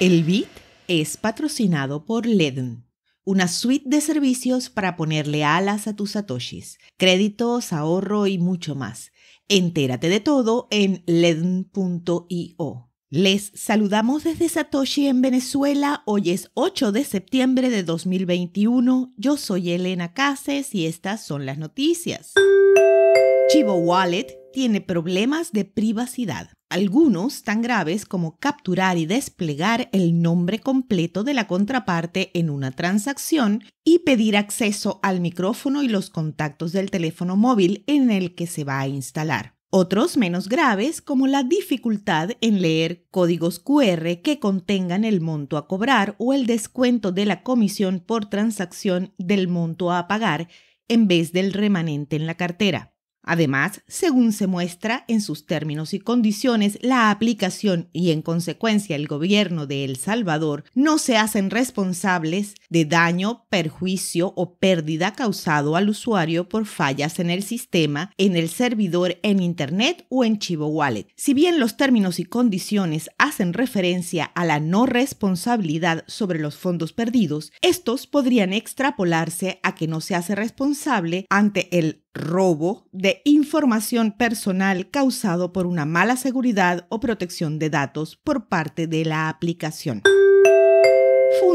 El Bit es patrocinado por LEDN, una suite de servicios para ponerle alas a tus satoshis, créditos, ahorro y mucho más. Entérate de todo en ledn.io. Les saludamos desde Satoshi en Venezuela. Hoy es 8 de septiembre de 2021. Yo soy Elena Cases y estas son las noticias. Chivo Wallet tiene problemas de privacidad algunos tan graves como capturar y desplegar el nombre completo de la contraparte en una transacción y pedir acceso al micrófono y los contactos del teléfono móvil en el que se va a instalar. Otros menos graves como la dificultad en leer códigos QR que contengan el monto a cobrar o el descuento de la comisión por transacción del monto a pagar en vez del remanente en la cartera. Además, según se muestra en sus términos y condiciones, la aplicación y en consecuencia el gobierno de El Salvador no se hacen responsables de daño, perjuicio o pérdida causado al usuario por fallas en el sistema, en el servidor, en Internet o en Chivo Wallet. Si bien los términos y condiciones hacen referencia a la no responsabilidad sobre los fondos perdidos, estos podrían extrapolarse a que no se hace responsable ante el robo de información personal causado por una mala seguridad o protección de datos por parte de la aplicación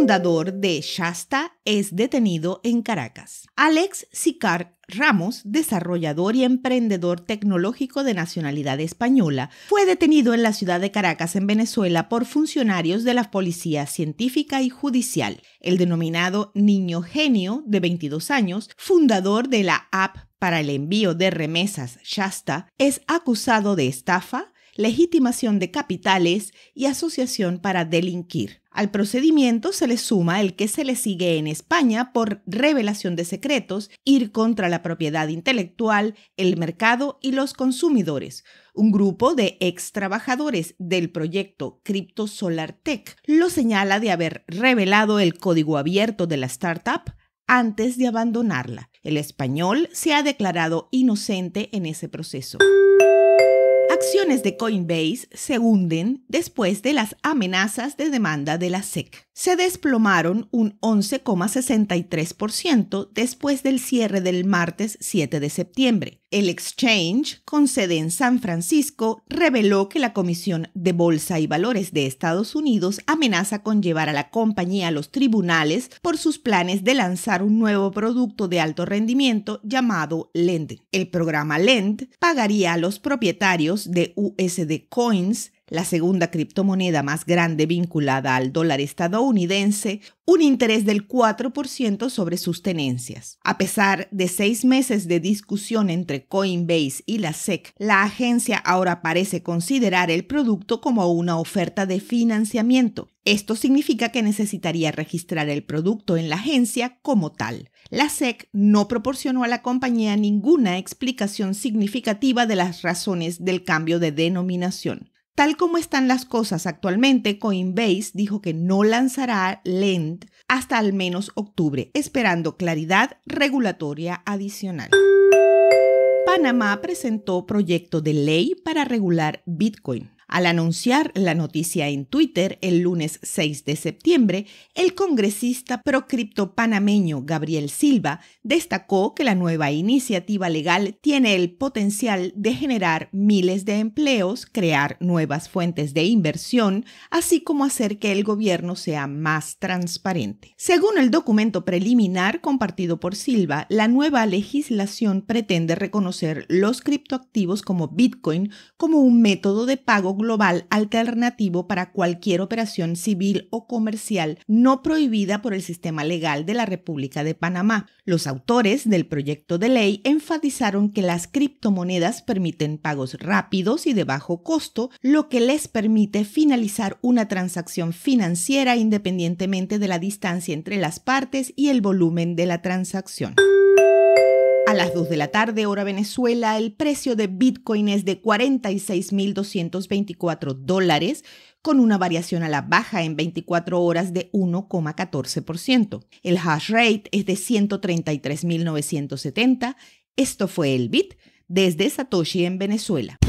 fundador de Shasta, es detenido en Caracas. Alex Sicar Ramos, desarrollador y emprendedor tecnológico de nacionalidad española, fue detenido en la ciudad de Caracas, en Venezuela, por funcionarios de la Policía Científica y Judicial. El denominado Niño Genio, de 22 años, fundador de la app para el envío de remesas Shasta, es acusado de estafa, legitimación de capitales y asociación para delinquir. Al procedimiento se le suma el que se le sigue en España por revelación de secretos, ir contra la propiedad intelectual, el mercado y los consumidores. Un grupo de ex trabajadores del proyecto Crypto Solar Tech lo señala de haber revelado el código abierto de la startup antes de abandonarla. El español se ha declarado inocente en ese proceso acciones de Coinbase se hunden después de las amenazas de demanda de la SEC. Se desplomaron un 11,63% después del cierre del martes 7 de septiembre, el Exchange, con sede en San Francisco, reveló que la Comisión de Bolsa y Valores de Estados Unidos amenaza con llevar a la compañía a los tribunales por sus planes de lanzar un nuevo producto de alto rendimiento llamado Lend. El programa Lend pagaría a los propietarios de USD Coins la segunda criptomoneda más grande vinculada al dólar estadounidense, un interés del 4% sobre sus tenencias. A pesar de seis meses de discusión entre Coinbase y la SEC, la agencia ahora parece considerar el producto como una oferta de financiamiento. Esto significa que necesitaría registrar el producto en la agencia como tal. La SEC no proporcionó a la compañía ninguna explicación significativa de las razones del cambio de denominación. Tal como están las cosas actualmente, Coinbase dijo que no lanzará Lend hasta al menos octubre, esperando claridad regulatoria adicional. Panamá presentó proyecto de ley para regular Bitcoin. Al anunciar la noticia en Twitter el lunes 6 de septiembre, el congresista procripto panameño Gabriel Silva destacó que la nueva iniciativa legal tiene el potencial de generar miles de empleos, crear nuevas fuentes de inversión, así como hacer que el gobierno sea más transparente. Según el documento preliminar compartido por Silva, la nueva legislación pretende reconocer los criptoactivos como Bitcoin como un método de pago global global alternativo para cualquier operación civil o comercial no prohibida por el sistema legal de la República de Panamá. Los autores del proyecto de ley enfatizaron que las criptomonedas permiten pagos rápidos y de bajo costo, lo que les permite finalizar una transacción financiera independientemente de la distancia entre las partes y el volumen de la transacción. A las 2 de la tarde, hora Venezuela, el precio de Bitcoin es de 46.224 dólares, con una variación a la baja en 24 horas de 1,14%. El hash rate es de 133.970. Esto fue el Bit desde Satoshi en Venezuela.